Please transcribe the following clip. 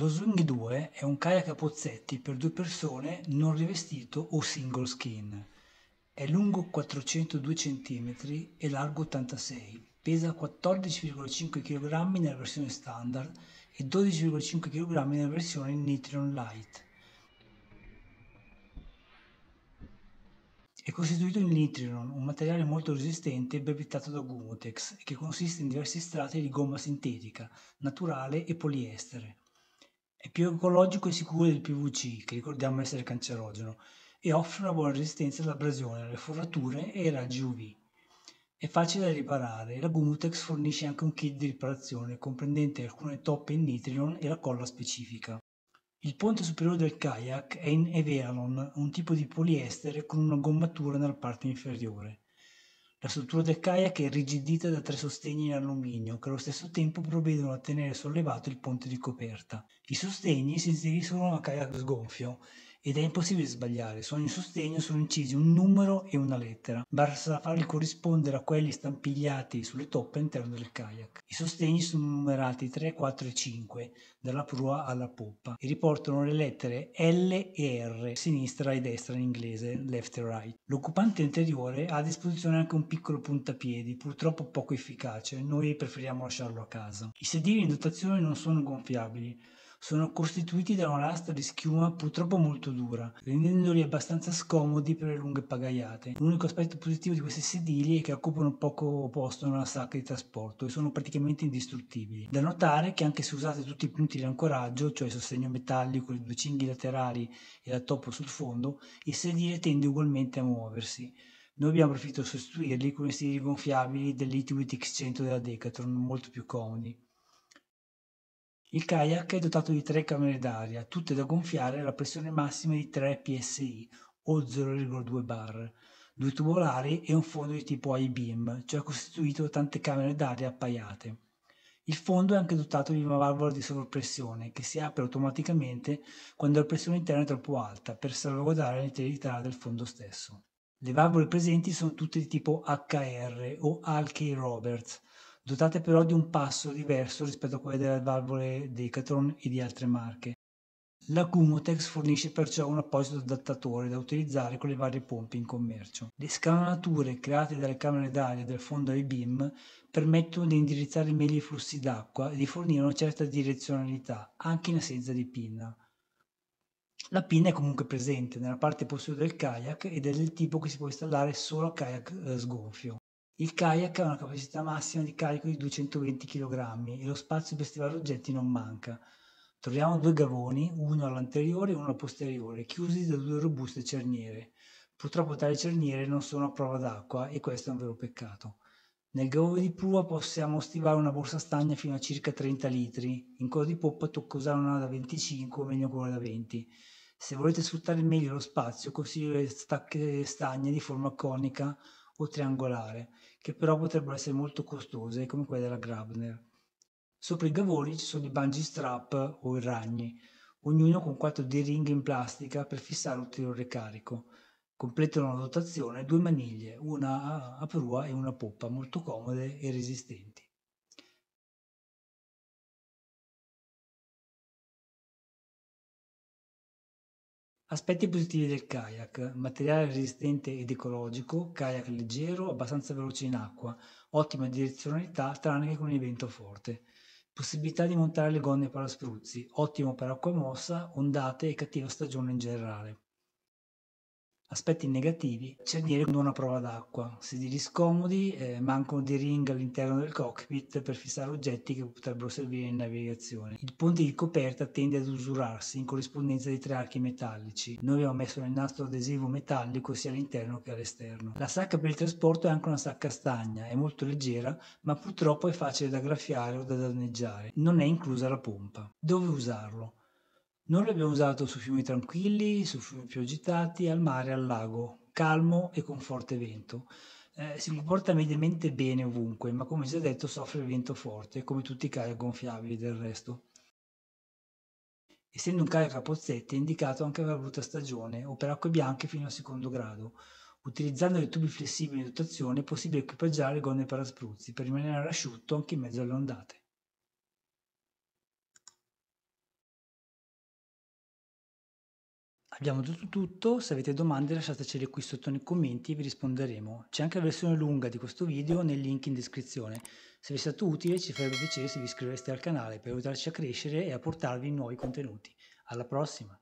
Lo Swing 2 è un kayak a pozzetti per due persone non rivestito o single skin. È lungo 402 cm e largo 86 pesa 14,5 kg nella versione standard e 12,5 kg nella versione Nitron Light. È costituito in nitrion, un materiale molto resistente e brevettato da Gumotex, che consiste in diversi strati di gomma sintetica, naturale e poliestere. È più ecologico e sicuro del PVC, che ricordiamo essere cancerogeno, e offre una buona resistenza all'abrasione, alle forature e ai raggi UV. È facile da riparare e la Gumutex fornisce anche un kit di riparazione comprendente alcune toppe in nitrilon e la colla specifica. Il ponte superiore del kayak è in Everalon, un tipo di poliestere con una gommatura nella parte inferiore. La struttura del kayak è irrigidita da tre sostegni in alluminio che allo stesso tempo provvedono a tenere sollevato il ponte di coperta. I sostegni si inseriscono a kayak sgonfio ed è impossibile sbagliare, su ogni sostegno sono incisi un numero e una lettera, basta farli corrispondere a quelli stampigliati sulle toppe all'interno del kayak. I sostegni sono numerati 3, 4 e 5, dalla prua alla poppa, e riportano le lettere L e R, sinistra e destra in inglese, left e right. L'occupante anteriore ha a disposizione anche un piccolo puntapiedi, purtroppo poco efficace, noi preferiamo lasciarlo a casa. I sedili in dotazione non sono gonfiabili, sono costituiti da una lastra di schiuma purtroppo molto dura, rendendoli abbastanza scomodi per le lunghe pagaiate. L'unico aspetto positivo di questi sedili è che occupano poco posto nella sacca di trasporto e sono praticamente indistruttibili. Da notare che anche se usate tutti i punti di ancoraggio, cioè il sostegno metallico, i due cinghi laterali e la toppo sul fondo, il sedile tende ugualmente a muoversi. Noi abbiamo preferito sostituirli con i sedili gonfiabili dell'Itimit X100 della Decathlon, molto più comodi. Il kayak è dotato di tre camere d'aria, tutte da gonfiare alla pressione massima di 3 psi o 0,2 bar, due tubolari e un fondo di tipo I-beam, cioè costituito da tante camere d'aria appaiate. Il fondo è anche dotato di una valvola di sovrappressione che si apre automaticamente quando la pressione interna è troppo alta per salvaguardare l'integrità del fondo stesso. Le valvole presenti sono tutte di tipo HR o Alkey Roberts, dotate però di un passo diverso rispetto a quelle delle valvole Decathlon e di altre marche. La Gumotex fornisce perciò un apposito adattatore da utilizzare con le varie pompe in commercio. Le scanalature create dalle camere d'aria del fondo ai BIM permettono di indirizzare meglio i flussi d'acqua e di fornire una certa direzionalità, anche in assenza di pinna. La pinna è comunque presente nella parte posteriore del kayak ed è del tipo che si può installare solo a kayak eh, sgonfio. Il kayak ha una capacità massima di carico di 220 kg e lo spazio per stivare oggetti non manca. Troviamo due gavoni, uno all'anteriore e uno al posteriore, chiusi da due robuste cerniere. Purtroppo tali cerniere non sono a prova d'acqua e questo è un vero peccato. Nel gavone di prua possiamo stivare una borsa stagna fino a circa 30 litri, in coda di poppa tocca usare una da 25 o meglio ancora da 20. Se volete sfruttare meglio lo spazio, consiglio le stacche stagne di forma conica o triangolare che però potrebbero essere molto costose, come quelle della Grabner. Sopra i gavoni ci sono i bungee strap o i ragni, ognuno con quattro D-ring in plastica per fissare un ulteriore carico. Completano la dotazione due maniglie, una a prua e una a poppa, molto comode e resistenti. Aspetti positivi del kayak: materiale resistente ed ecologico, kayak leggero, abbastanza veloce in acqua, ottima direzionalità tranne che con il vento forte. Possibilità di montare le gonne paraspruzzi, ottimo per acqua mossa, ondate e cattiva stagione in generale. Aspetti negativi, c'è dire una prova d'acqua, sedili scomodi, eh, mancano dei ring all'interno del cockpit per fissare oggetti che potrebbero servire in navigazione. Il ponte di coperta tende ad usurarsi in corrispondenza dei tre archi metallici. Noi abbiamo messo nel nastro adesivo metallico sia all'interno che all'esterno. La sacca per il trasporto è anche una sacca stagna, è molto leggera, ma purtroppo è facile da graffiare o da danneggiare. Non è inclusa la pompa. Dove usarlo? Noi l'abbiamo usato su fiumi tranquilli, su fiumi più agitati, al mare, al lago, calmo e con forte vento. Eh, si comporta mediamente bene ovunque, ma come si è detto soffre il vento forte, come tutti i carri gonfiabili del resto. Essendo un carico a pozzetti è indicato anche per la brutta stagione o per acque bianche fino al secondo grado. Utilizzando dei tubi flessibili di dotazione è possibile equipaggiare le gonne per aspruzzi per rimanere asciutto anche in mezzo alle ondate. Abbiamo detto tutto, se avete domande lasciatecele qui sotto nei commenti e vi risponderemo. C'è anche la versione lunga di questo video nel link in descrizione. Se vi è stato utile ci farebbe piacere se vi iscriveste al canale per aiutarci a crescere e a portarvi nuovi contenuti. Alla prossima!